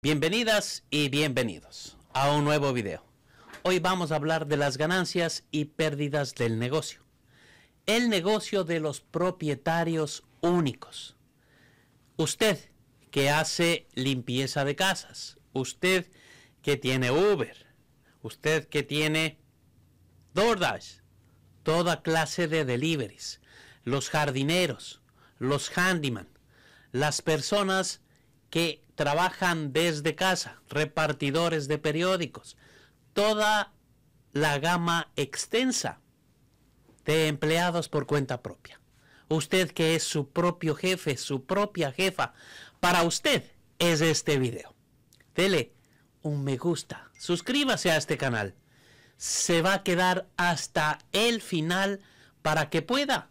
Bienvenidas y bienvenidos a un nuevo video. Hoy vamos a hablar de las ganancias y pérdidas del negocio. El negocio de los propietarios únicos. Usted que hace limpieza de casas, usted que tiene Uber, usted que tiene DoorDash, toda clase de deliveries, los jardineros, los handyman, las personas que trabajan desde casa, repartidores de periódicos, toda la gama extensa de empleados por cuenta propia. Usted que es su propio jefe, su propia jefa, para usted es este video. Dele un me gusta, suscríbase a este canal. Se va a quedar hasta el final para que pueda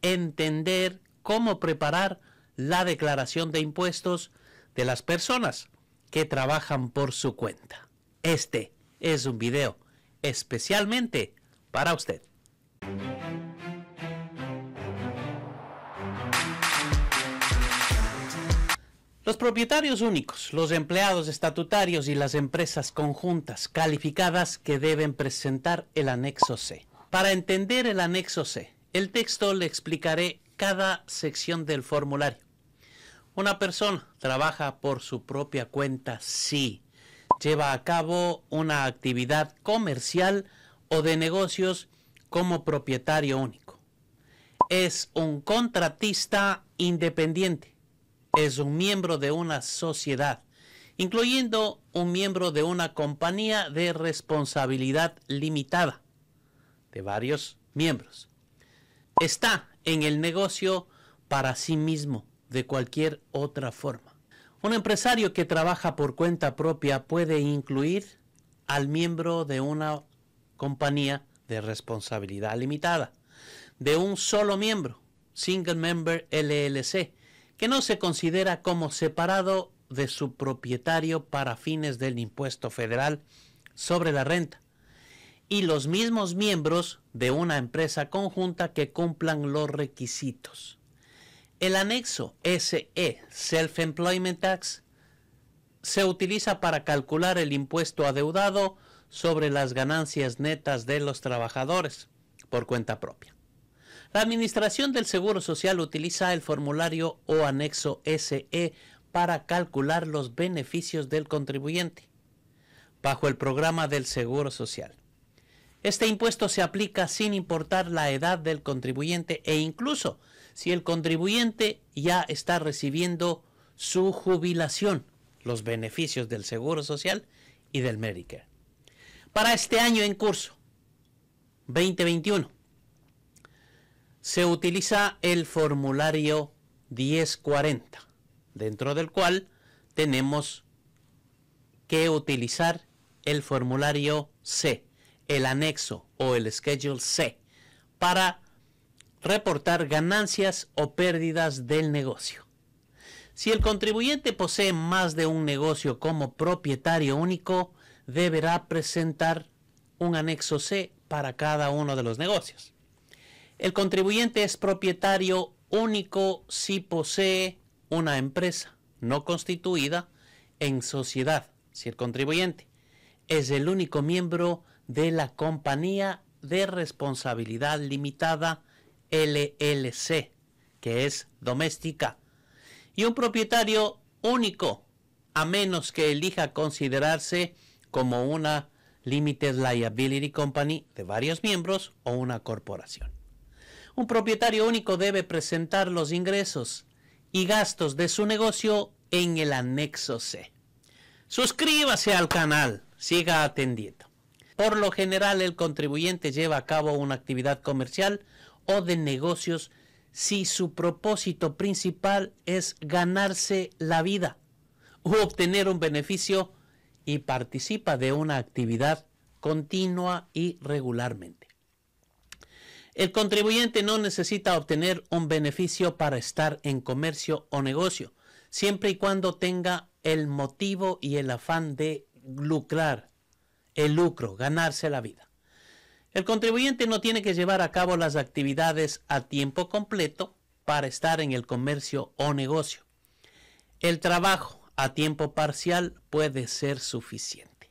entender cómo preparar la declaración de impuestos de las personas que trabajan por su cuenta. Este es un video especialmente para usted. Los propietarios únicos, los empleados estatutarios y las empresas conjuntas calificadas que deben presentar el anexo C. Para entender el anexo C, el texto le explicaré cada sección del formulario una persona trabaja por su propia cuenta si lleva a cabo una actividad comercial o de negocios como propietario único. Es un contratista independiente. Es un miembro de una sociedad, incluyendo un miembro de una compañía de responsabilidad limitada de varios miembros. Está en el negocio para sí mismo de cualquier otra forma. Un empresario que trabaja por cuenta propia puede incluir al miembro de una compañía de responsabilidad limitada, de un solo miembro, Single Member LLC, que no se considera como separado de su propietario para fines del impuesto federal sobre la renta, y los mismos miembros de una empresa conjunta que cumplan los requisitos. El anexo SE, Self-Employment Tax, se utiliza para calcular el impuesto adeudado sobre las ganancias netas de los trabajadores por cuenta propia. La Administración del Seguro Social utiliza el formulario o anexo SE para calcular los beneficios del contribuyente bajo el programa del Seguro Social. Este impuesto se aplica sin importar la edad del contribuyente e incluso si el contribuyente ya está recibiendo su jubilación, los beneficios del Seguro Social y del Medicare. Para este año en curso, 2021, se utiliza el formulario 1040, dentro del cual tenemos que utilizar el formulario C, el anexo o el Schedule C, para reportar ganancias o pérdidas del negocio. Si el contribuyente posee más de un negocio como propietario único, deberá presentar un anexo C para cada uno de los negocios. El contribuyente es propietario único si posee una empresa no constituida en sociedad, si el contribuyente es el único miembro de la compañía de responsabilidad limitada LLC, que es doméstica, y un propietario único, a menos que elija considerarse como una Limited Liability Company de varios miembros o una corporación. Un propietario único debe presentar los ingresos y gastos de su negocio en el anexo C. Suscríbase al canal, siga atendiendo. Por lo general el contribuyente lleva a cabo una actividad comercial o de negocios si su propósito principal es ganarse la vida o obtener un beneficio y participa de una actividad continua y regularmente. El contribuyente no necesita obtener un beneficio para estar en comercio o negocio, siempre y cuando tenga el motivo y el afán de lucrar, el lucro, ganarse la vida. El contribuyente no tiene que llevar a cabo las actividades a tiempo completo para estar en el comercio o negocio. El trabajo a tiempo parcial puede ser suficiente.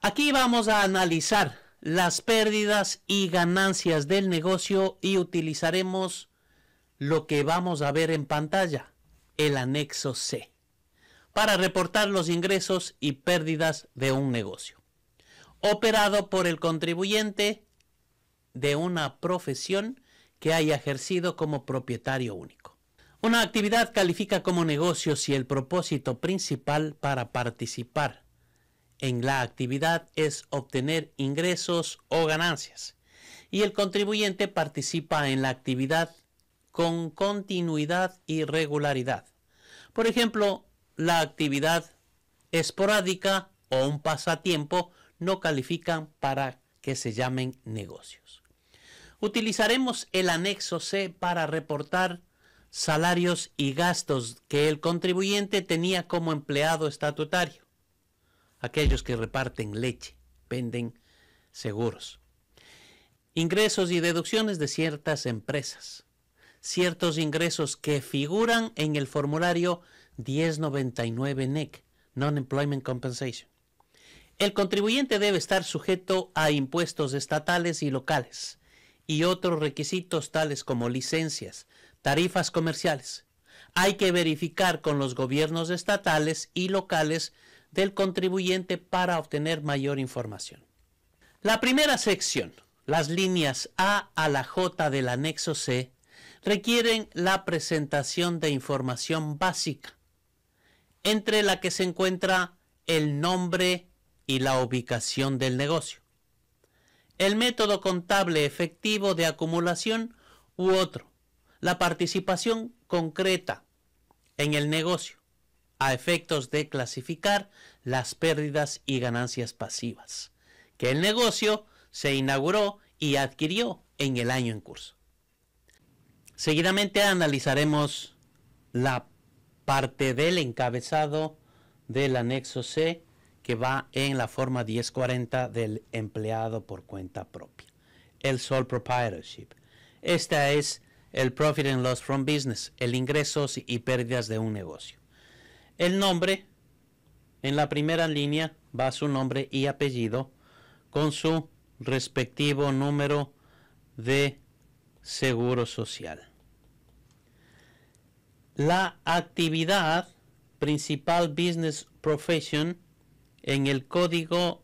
Aquí vamos a analizar las pérdidas y ganancias del negocio y utilizaremos lo que vamos a ver en pantalla, el anexo C, para reportar los ingresos y pérdidas de un negocio operado por el contribuyente de una profesión que haya ejercido como propietario único. Una actividad califica como negocio si el propósito principal para participar en la actividad es obtener ingresos o ganancias y el contribuyente participa en la actividad con continuidad y regularidad. Por ejemplo, la actividad esporádica o un pasatiempo no califican para que se llamen negocios. Utilizaremos el anexo C para reportar salarios y gastos que el contribuyente tenía como empleado estatutario, aquellos que reparten leche, venden seguros, ingresos y deducciones de ciertas empresas, ciertos ingresos que figuran en el formulario 1099 NEC, e Non-Employment Compensation el contribuyente debe estar sujeto a impuestos estatales y locales y otros requisitos tales como licencias, tarifas comerciales. Hay que verificar con los gobiernos estatales y locales del contribuyente para obtener mayor información. La primera sección, las líneas A a la J del anexo C, requieren la presentación de información básica, entre la que se encuentra el nombre, y la ubicación del negocio. El método contable efectivo de acumulación u otro. La participación concreta en el negocio a efectos de clasificar las pérdidas y ganancias pasivas que el negocio se inauguró y adquirió en el año en curso. Seguidamente analizaremos la parte del encabezado del anexo C que va en la forma 1040 del empleado por cuenta propia, el sole proprietorship. Esta es el profit and loss from business, el ingresos y pérdidas de un negocio. El nombre, en la primera línea va su nombre y apellido con su respectivo número de seguro social. La actividad principal business profession en el código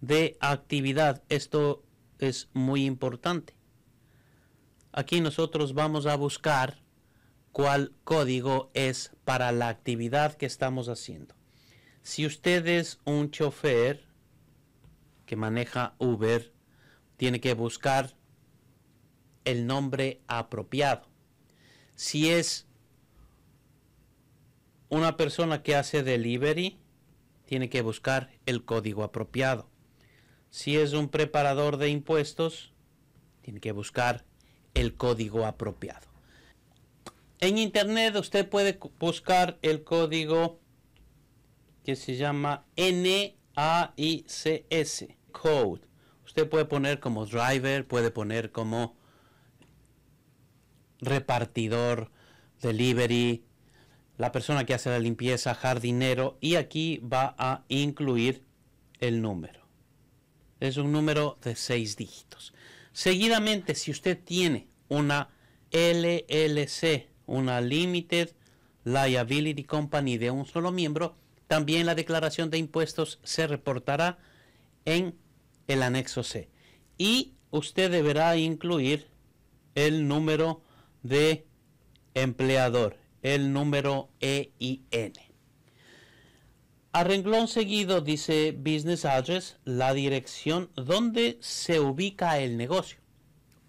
de actividad. Esto es muy importante. Aquí nosotros vamos a buscar cuál código es para la actividad que estamos haciendo. Si usted es un chofer que maneja Uber, tiene que buscar el nombre apropiado. Si es una persona que hace delivery, tiene que buscar el código apropiado. Si es un preparador de impuestos, tiene que buscar el código apropiado. En Internet usted puede buscar el código que se llama NAICS Code. Usted puede poner como driver, puede poner como repartidor, delivery, la persona que hace la limpieza, jardinero, y aquí va a incluir el número. Es un número de seis dígitos. Seguidamente, si usted tiene una LLC, una Limited Liability Company de un solo miembro, también la declaración de impuestos se reportará en el anexo C. Y usted deberá incluir el número de empleador, el número EIN. A renglón seguido dice Business Address, la dirección donde se ubica el negocio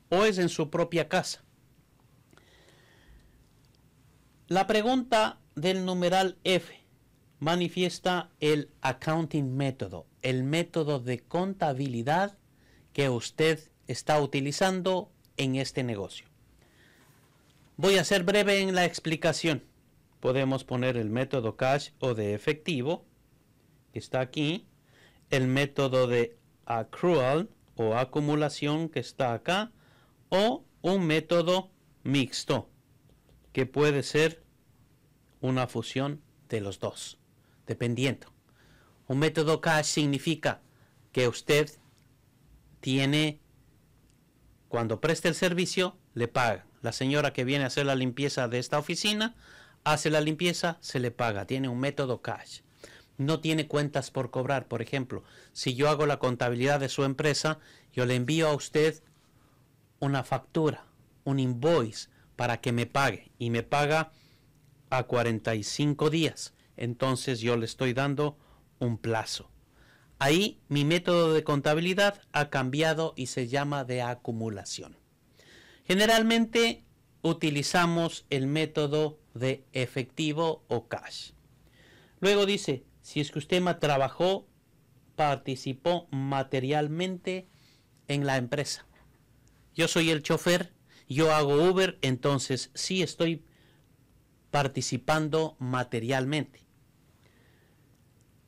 o es en su propia casa. La pregunta del numeral F manifiesta el accounting método, el método de contabilidad que usted está utilizando en este negocio. Voy a ser breve en la explicación. Podemos poner el método cash o de efectivo, que está aquí, el método de accrual o acumulación, que está acá, o un método mixto, que puede ser una fusión de los dos, dependiendo. Un método cash significa que usted tiene, cuando preste el servicio, le paga la señora que viene a hacer la limpieza de esta oficina, hace la limpieza, se le paga, tiene un método cash. No tiene cuentas por cobrar, por ejemplo, si yo hago la contabilidad de su empresa, yo le envío a usted una factura, un invoice para que me pague y me paga a 45 días. Entonces yo le estoy dando un plazo. Ahí mi método de contabilidad ha cambiado y se llama de acumulación. Generalmente utilizamos el método de efectivo o cash. Luego dice, si es que usted trabajó, participó materialmente en la empresa. Yo soy el chofer, yo hago Uber, entonces sí estoy participando materialmente.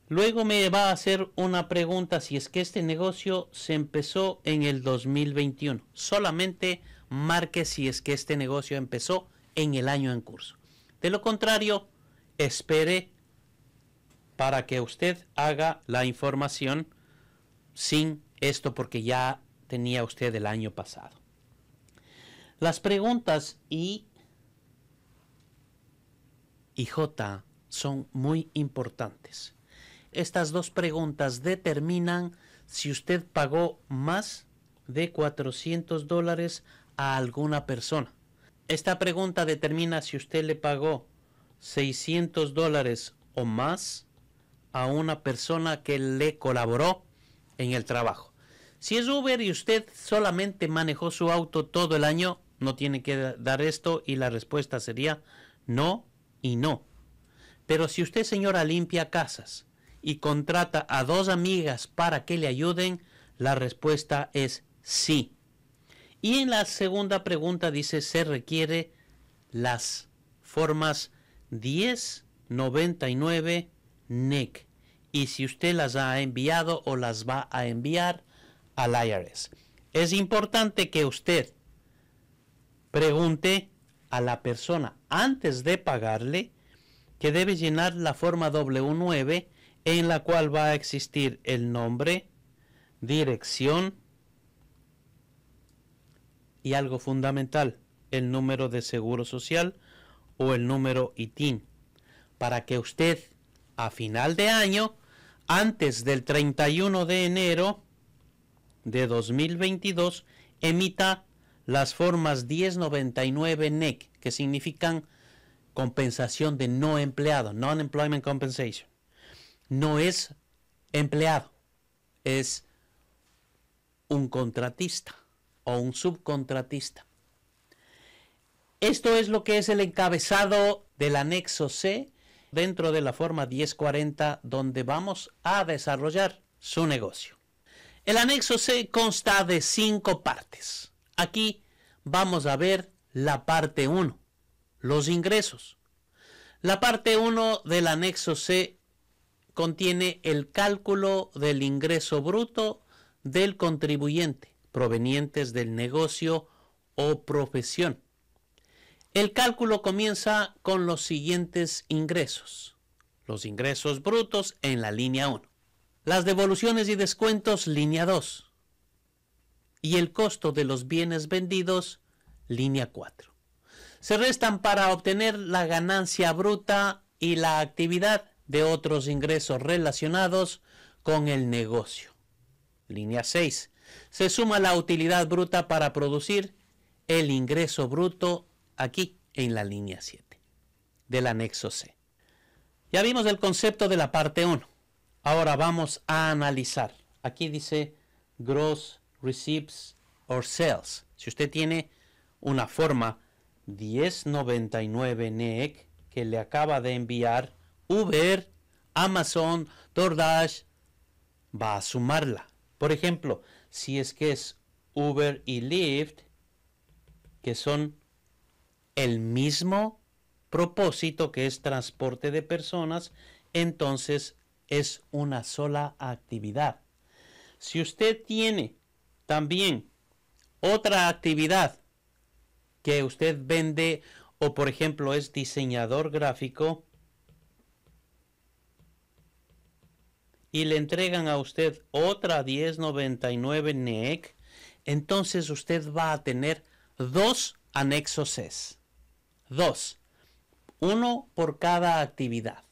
Luego me va a hacer una pregunta si es que este negocio se empezó en el 2021, solamente marque si es que este negocio empezó en el año en curso. De lo contrario, espere para que usted haga la información sin esto porque ya tenía usted el año pasado. Las preguntas I y J son muy importantes. Estas dos preguntas determinan si usted pagó más de 400 dólares a alguna persona. Esta pregunta determina si usted le pagó 600 dólares o más a una persona que le colaboró en el trabajo. Si es Uber y usted solamente manejó su auto todo el año, no tiene que dar esto y la respuesta sería no y no. Pero si usted, señora, limpia casas y contrata a dos amigas para que le ayuden, la respuesta es sí. Y en la segunda pregunta dice, se requiere las formas 1099 NEC e Y si usted las ha enviado o las va a enviar al IRS. Es importante que usted pregunte a la persona antes de pagarle que debe llenar la forma W9 en la cual va a existir el nombre, dirección, y algo fundamental, el número de seguro social o el número ITIN, para que usted a final de año, antes del 31 de enero de 2022, emita las formas 1099 NEC, e que significan compensación de no empleado, non-employment compensation. No es empleado, es un contratista o un subcontratista. Esto es lo que es el encabezado del anexo C dentro de la forma 1040 donde vamos a desarrollar su negocio. El anexo C consta de cinco partes. Aquí vamos a ver la parte 1, los ingresos. La parte 1 del anexo C contiene el cálculo del ingreso bruto del contribuyente provenientes del negocio o profesión. El cálculo comienza con los siguientes ingresos. Los ingresos brutos en la línea 1. Las devoluciones y descuentos línea 2. Y el costo de los bienes vendidos línea 4. Se restan para obtener la ganancia bruta y la actividad de otros ingresos relacionados con el negocio. Línea 6 se suma la utilidad bruta para producir el ingreso bruto aquí en la línea 7 del anexo C. Ya vimos el concepto de la parte 1. Ahora vamos a analizar. Aquí dice gross receipts or sales. Si usted tiene una forma 1099 NEC e que le acaba de enviar Uber, Amazon, DoorDash, va a sumarla. Por ejemplo, si es que es Uber y Lyft, que son el mismo propósito que es transporte de personas, entonces es una sola actividad. Si usted tiene también otra actividad que usted vende o por ejemplo es diseñador gráfico, y le entregan a usted otra 1099 NEC, e entonces usted va a tener dos anexos e S. Dos. Uno por cada actividad.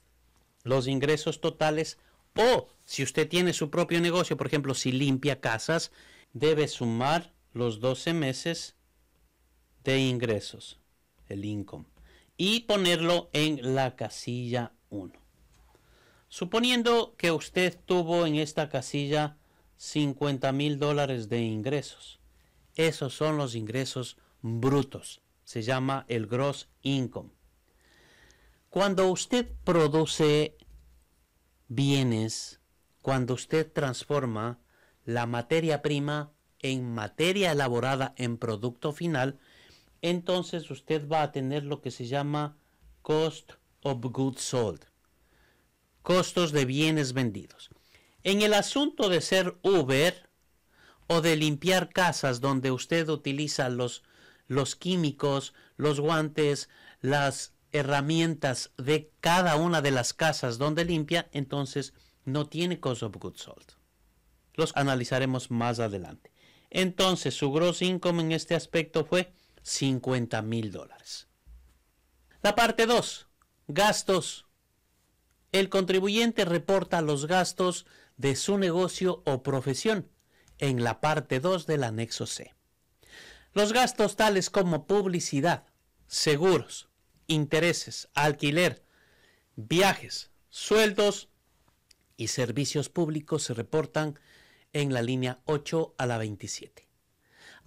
Los ingresos totales o si usted tiene su propio negocio, por ejemplo, si limpia casas, debe sumar los 12 meses de ingresos, el income, y ponerlo en la casilla 1. Suponiendo que usted tuvo en esta casilla 50 mil dólares de ingresos. Esos son los ingresos brutos. Se llama el gross income. Cuando usted produce bienes, cuando usted transforma la materia prima en materia elaborada en producto final, entonces usted va a tener lo que se llama cost of goods sold costos de bienes vendidos. En el asunto de ser Uber o de limpiar casas donde usted utiliza los, los químicos, los guantes, las herramientas de cada una de las casas donde limpia, entonces no tiene cost of goods sold. Los analizaremos más adelante. Entonces, su gross income en este aspecto fue 50 mil dólares. La parte 2, gastos el contribuyente reporta los gastos de su negocio o profesión en la parte 2 del anexo C. Los gastos tales como publicidad, seguros, intereses, alquiler, viajes, sueldos y servicios públicos se reportan en la línea 8 a la 27.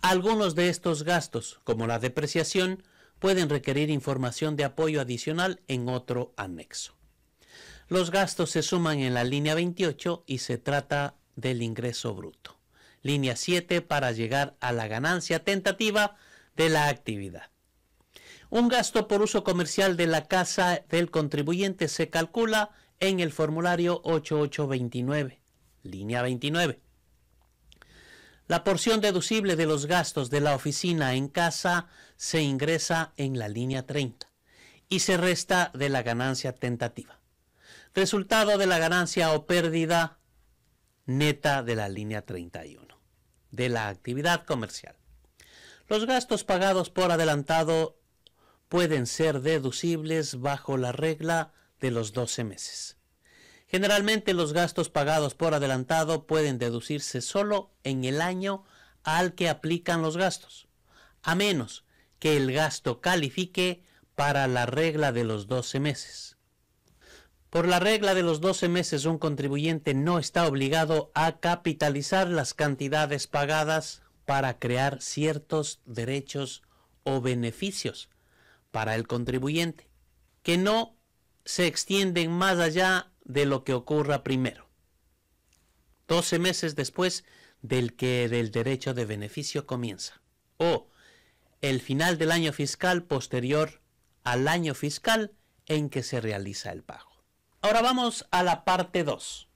Algunos de estos gastos, como la depreciación, pueden requerir información de apoyo adicional en otro anexo. Los gastos se suman en la línea 28 y se trata del ingreso bruto. Línea 7 para llegar a la ganancia tentativa de la actividad. Un gasto por uso comercial de la casa del contribuyente se calcula en el formulario 8829, línea 29. La porción deducible de los gastos de la oficina en casa se ingresa en la línea 30 y se resta de la ganancia tentativa resultado de la ganancia o pérdida neta de la línea 31 de la actividad comercial. Los gastos pagados por adelantado pueden ser deducibles bajo la regla de los 12 meses. Generalmente los gastos pagados por adelantado pueden deducirse solo en el año al que aplican los gastos, a menos que el gasto califique para la regla de los 12 meses. Por la regla de los 12 meses, un contribuyente no está obligado a capitalizar las cantidades pagadas para crear ciertos derechos o beneficios para el contribuyente, que no se extienden más allá de lo que ocurra primero. 12 meses después del que el derecho de beneficio comienza. O el final del año fiscal posterior al año fiscal en que se realiza el pago. Ahora vamos a la parte 2.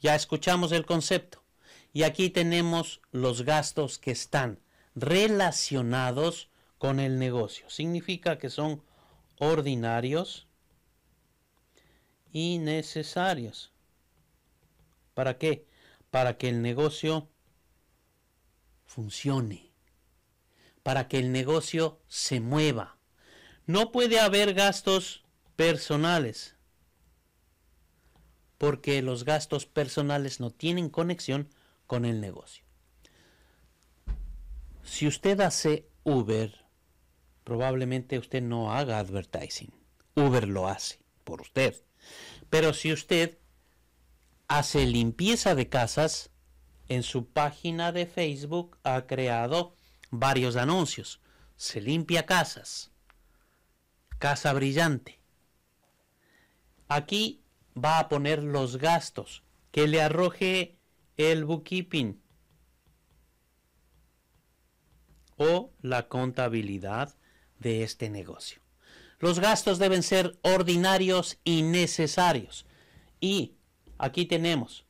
Ya escuchamos el concepto y aquí tenemos los gastos que están relacionados con el negocio. Significa que son ordinarios y necesarios. ¿Para qué? Para que el negocio funcione, para que el negocio se mueva. No puede haber gastos personales porque los gastos personales no tienen conexión con el negocio. Si usted hace Uber, probablemente usted no haga advertising. Uber lo hace por usted. Pero si usted hace limpieza de casas, en su página de Facebook ha creado varios anuncios. Se limpia casas. Casa brillante. Aquí va a poner los gastos que le arroje el bookkeeping o la contabilidad de este negocio. Los gastos deben ser ordinarios y necesarios. Y aquí tenemos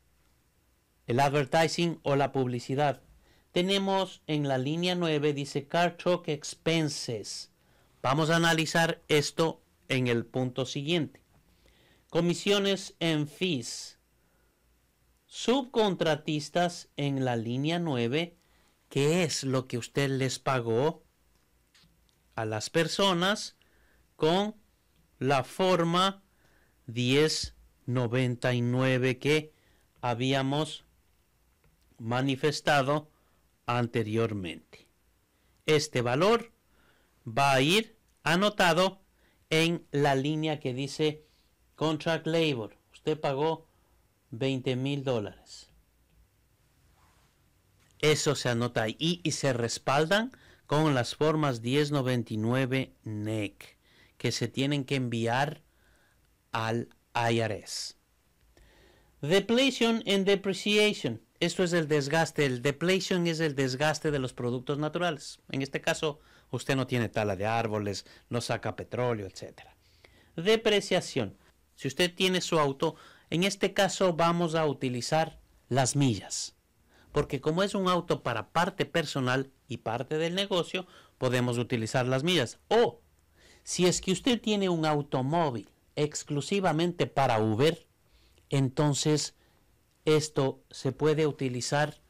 el advertising o la publicidad. Tenemos en la línea 9, dice Car Truck Expenses. Vamos a analizar esto en el punto siguiente comisiones en FIS, subcontratistas en la línea 9, que es lo que usted les pagó a las personas con la forma 1099 que habíamos manifestado anteriormente? Este valor va a ir anotado en la línea que dice Contract labor. Usted pagó 20 mil dólares. Eso se anota ahí y se respaldan con las formas 1099 NEC e que se tienen que enviar al IRS. Depletion and depreciation. Esto es el desgaste. El depletion es el desgaste de los productos naturales. En este caso, usted no tiene tala de árboles, no saca petróleo, etc. Depreciación. Si usted tiene su auto, en este caso vamos a utilizar las millas, porque como es un auto para parte personal y parte del negocio, podemos utilizar las millas. O si es que usted tiene un automóvil exclusivamente para Uber, entonces esto se puede utilizar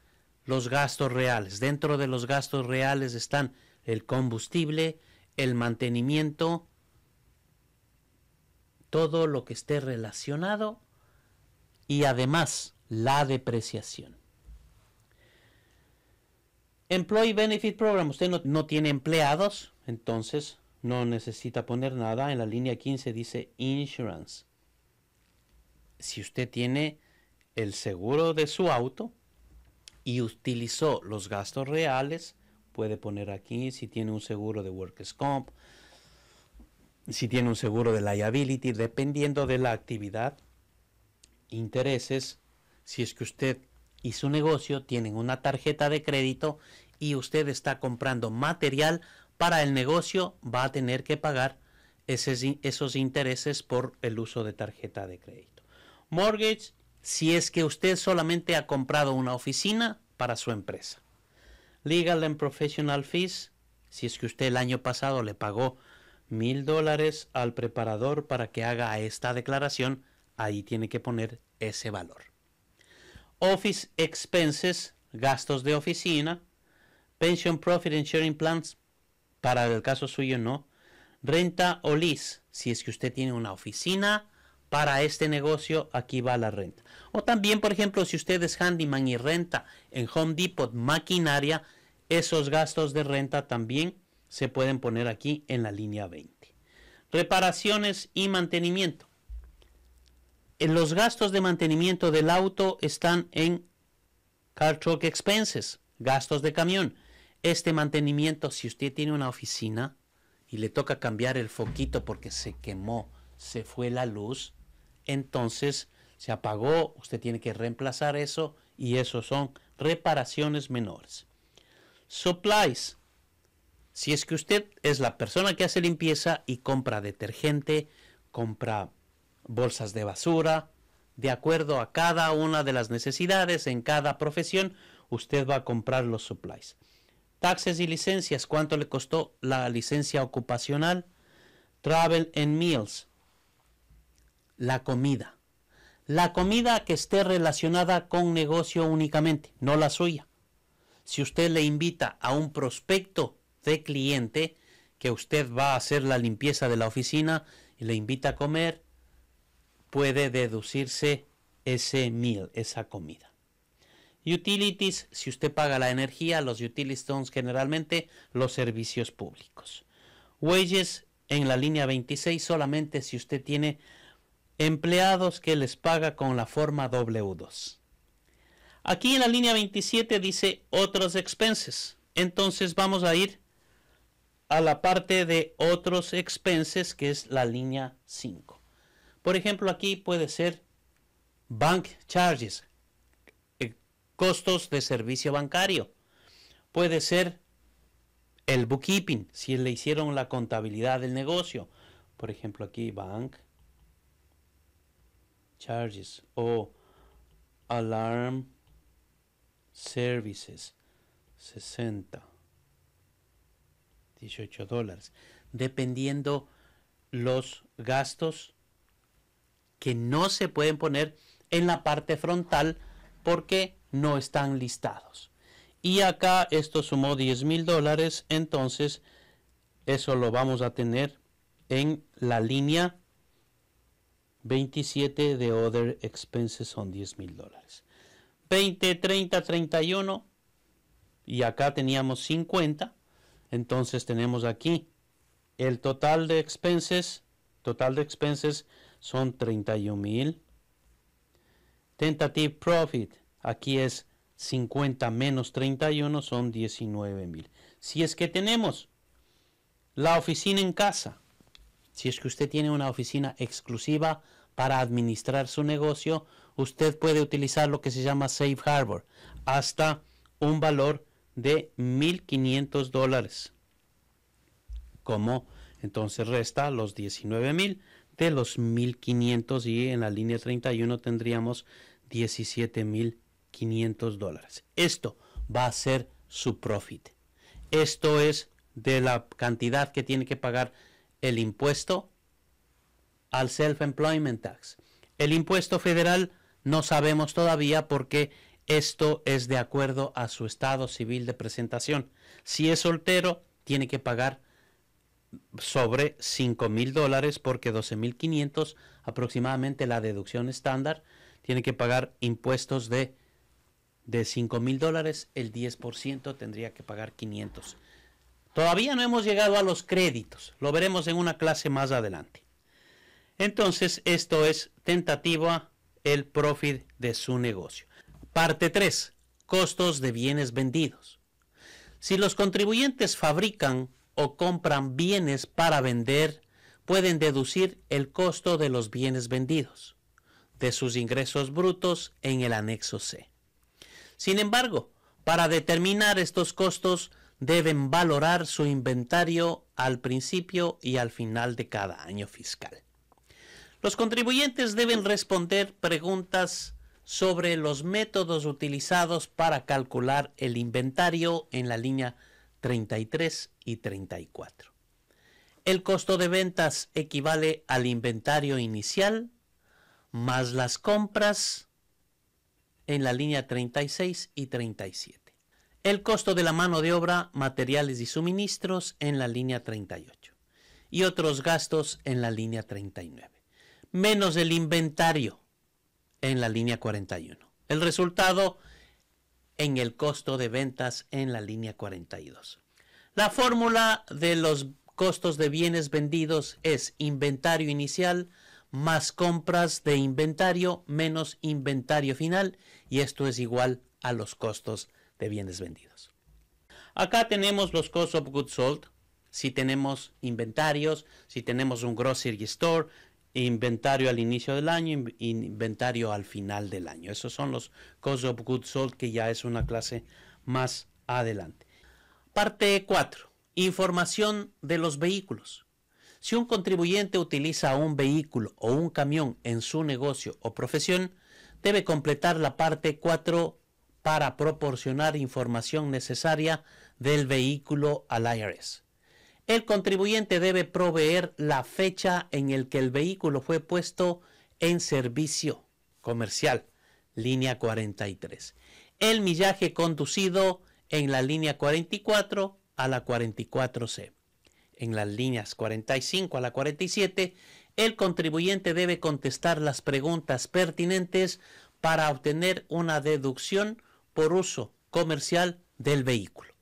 los gastos reales. Dentro de los gastos reales están el combustible, el mantenimiento, todo lo que esté relacionado y además la depreciación. Employee Benefit Program, usted no, tiene empleados, entonces no necesita poner nada. En la línea 15 dice Insurance. Si usted tiene el seguro de su auto y utilizó los gastos reales, puede poner aquí si tiene un seguro de Workers Comp, si tiene un seguro de liability, dependiendo de la actividad, intereses, si es que usted y su negocio tienen una tarjeta de crédito y usted está comprando material para el negocio, va a tener que pagar esos intereses por el uso de tarjeta de crédito. Mortgage, si es que usted solamente ha comprado una oficina para su empresa. Legal and Professional Fees, si es que usted el año pasado le pagó mil dólares al preparador para que haga esta declaración, ahí tiene que poner ese valor. Office expenses, gastos de oficina, pension profit and sharing plans, para el caso suyo no, renta o lease, si es que usted tiene una oficina, para este negocio aquí va la renta. O también, por ejemplo, si usted es handyman y renta en Home Depot maquinaria, esos gastos de renta también se pueden poner aquí en la línea 20. Reparaciones y mantenimiento. Eh, los gastos de mantenimiento del auto están en car truck expenses, gastos de camión. Este mantenimiento, si usted tiene una oficina y le toca cambiar el foquito porque se quemó, se fue la luz, entonces se apagó, usted tiene que reemplazar eso y eso son reparaciones menores. Supplies, si es que usted es la persona que hace limpieza y compra detergente, compra bolsas de basura, de acuerdo a cada una de las necesidades en cada profesión, usted va a comprar los supplies. Taxes y licencias, ¿cuánto le costó la licencia ocupacional? Travel and meals, la comida. La comida que esté relacionada con negocio únicamente, no la suya. Si usted le invita a un prospecto de cliente que usted va a hacer la limpieza de la oficina y le invita a comer, puede deducirse ese meal, esa comida. Utilities, si usted paga la energía, los utilities son generalmente, los servicios públicos. Wages, en la línea 26, solamente si usted tiene empleados que les paga con la forma W2. Aquí en la línea 27 dice otros expenses. Entonces vamos a ir a la parte de otros expenses, que es la línea 5. Por ejemplo, aquí puede ser bank charges, eh, costos de servicio bancario. Puede ser el bookkeeping, si le hicieron la contabilidad del negocio. Por ejemplo, aquí bank charges o alarm services 60. 18 dólares, dependiendo los gastos que no se pueden poner en la parte frontal porque no están listados. Y acá esto sumó 10 mil dólares, entonces eso lo vamos a tener en la línea 27 de Other Expenses son 10 mil dólares. 20, 30, 31 y acá teníamos 50. Entonces tenemos aquí el total de expenses, total de expenses son 31 mil. Tentative profit, aquí es 50 menos 31 son 19 mil. Si es que tenemos la oficina en casa, si es que usted tiene una oficina exclusiva para administrar su negocio, usted puede utilizar lo que se llama Safe Harbor hasta un valor de 1.500 dólares. Como entonces resta los 19.000 de los 1.500 y en la línea 31 tendríamos 17.500 dólares. Esto va a ser su profit. Esto es de la cantidad que tiene que pagar el impuesto al Self-Employment Tax. El impuesto federal no sabemos todavía porque esto es de acuerdo a su estado civil de presentación. Si es soltero, tiene que pagar sobre $5,000 mil dólares porque 12 mil 500 aproximadamente la deducción estándar tiene que pagar impuestos de de mil dólares el 10% tendría que pagar 500 todavía no hemos llegado a los créditos lo veremos en una clase más adelante entonces esto es tentativa el profit de su negocio Parte 3. Costos de bienes vendidos. Si los contribuyentes fabrican o compran bienes para vender, pueden deducir el costo de los bienes vendidos, de sus ingresos brutos en el anexo C. Sin embargo, para determinar estos costos deben valorar su inventario al principio y al final de cada año fiscal. Los contribuyentes deben responder preguntas sobre los métodos utilizados para calcular el inventario en la línea 33 y 34. El costo de ventas equivale al inventario inicial más las compras en la línea 36 y 37. El costo de la mano de obra, materiales y suministros en la línea 38. Y otros gastos en la línea 39. Menos el inventario en la línea 41. El resultado en el costo de ventas en la línea 42. La fórmula de los costos de bienes vendidos es inventario inicial más compras de inventario menos inventario final y esto es igual a los costos de bienes vendidos. Acá tenemos los cost of goods sold, si tenemos inventarios, si tenemos un grocery store, inventario al inicio del año, inventario al final del año. Esos son los cost of goods sold que ya es una clase más adelante. Parte 4. Información de los vehículos. Si un contribuyente utiliza un vehículo o un camión en su negocio o profesión, debe completar la parte 4 para proporcionar información necesaria del vehículo al IRS. El contribuyente debe proveer la fecha en el que el vehículo fue puesto en servicio comercial, línea 43. El millaje conducido en la línea 44 a la 44C. En las líneas 45 a la 47, el contribuyente debe contestar las preguntas pertinentes para obtener una deducción por uso comercial del vehículo.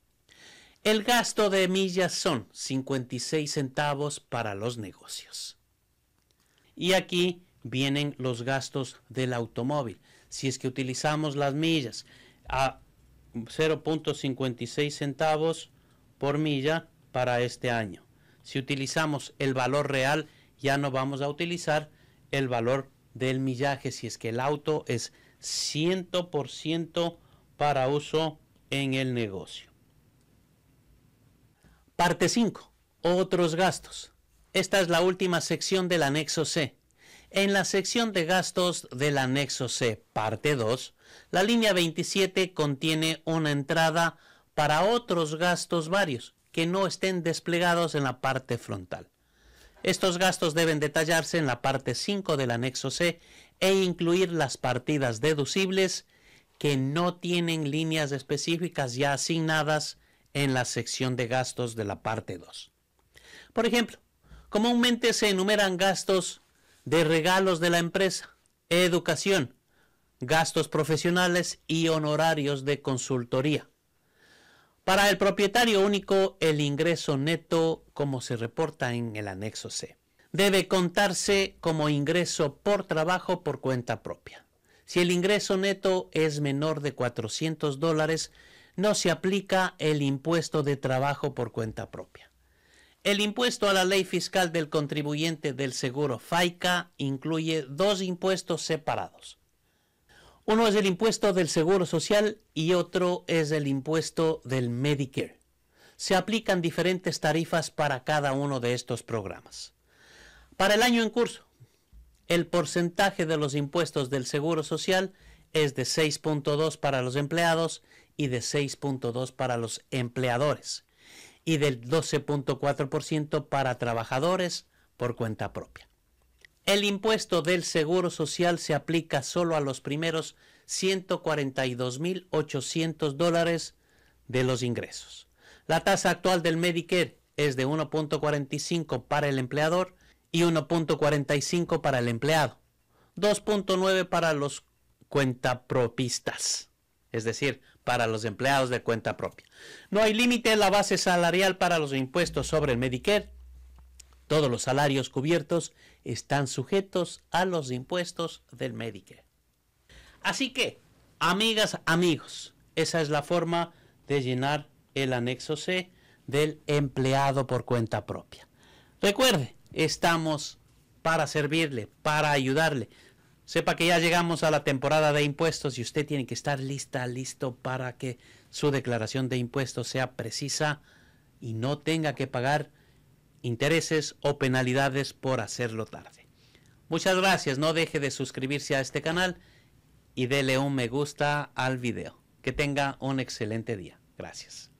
El gasto de millas son 56 centavos para los negocios. Y aquí vienen los gastos del automóvil. Si es que utilizamos las millas a 0.56 centavos por milla para este año. Si utilizamos el valor real, ya no vamos a utilizar el valor del millaje si es que el auto es 100% para uso en el negocio. Parte 5. Otros gastos. Esta es la última sección del anexo C. En la sección de gastos del anexo C, parte 2, la línea 27 contiene una entrada para otros gastos varios que no estén desplegados en la parte frontal. Estos gastos deben detallarse en la parte 5 del anexo C e incluir las partidas deducibles que no tienen líneas específicas ya asignadas en la sección de gastos de la parte 2. Por ejemplo, comúnmente se enumeran gastos de regalos de la empresa, educación, gastos profesionales y honorarios de consultoría. Para el propietario único, el ingreso neto, como se reporta en el anexo C, debe contarse como ingreso por trabajo por cuenta propia. Si el ingreso neto es menor de 400 dólares, no se aplica el impuesto de trabajo por cuenta propia. El impuesto a la ley fiscal del contribuyente del seguro FAICA incluye dos impuestos separados. Uno es el impuesto del seguro social y otro es el impuesto del Medicare. Se aplican diferentes tarifas para cada uno de estos programas. Para el año en curso, el porcentaje de los impuestos del seguro social es de 6.2 para los empleados y de 6.2 para los empleadores y del 12.4% para trabajadores por cuenta propia. El impuesto del Seguro Social se aplica solo a los primeros 142.800 dólares de los ingresos. La tasa actual del Medicare es de 1.45 para el empleador y 1.45 para el empleado, 2.9 para los cuentapropistas, es decir, para los empleados de cuenta propia. No hay límite en la base salarial para los impuestos sobre el Medicare. Todos los salarios cubiertos están sujetos a los impuestos del Medicare. Así que, amigas, amigos, esa es la forma de llenar el anexo C del empleado por cuenta propia. Recuerde, estamos para servirle, para ayudarle, Sepa que ya llegamos a la temporada de impuestos y usted tiene que estar lista, listo para que su declaración de impuestos sea precisa y no tenga que pagar intereses o penalidades por hacerlo tarde. Muchas gracias, no deje de suscribirse a este canal y dele un me gusta al video. Que tenga un excelente día. Gracias.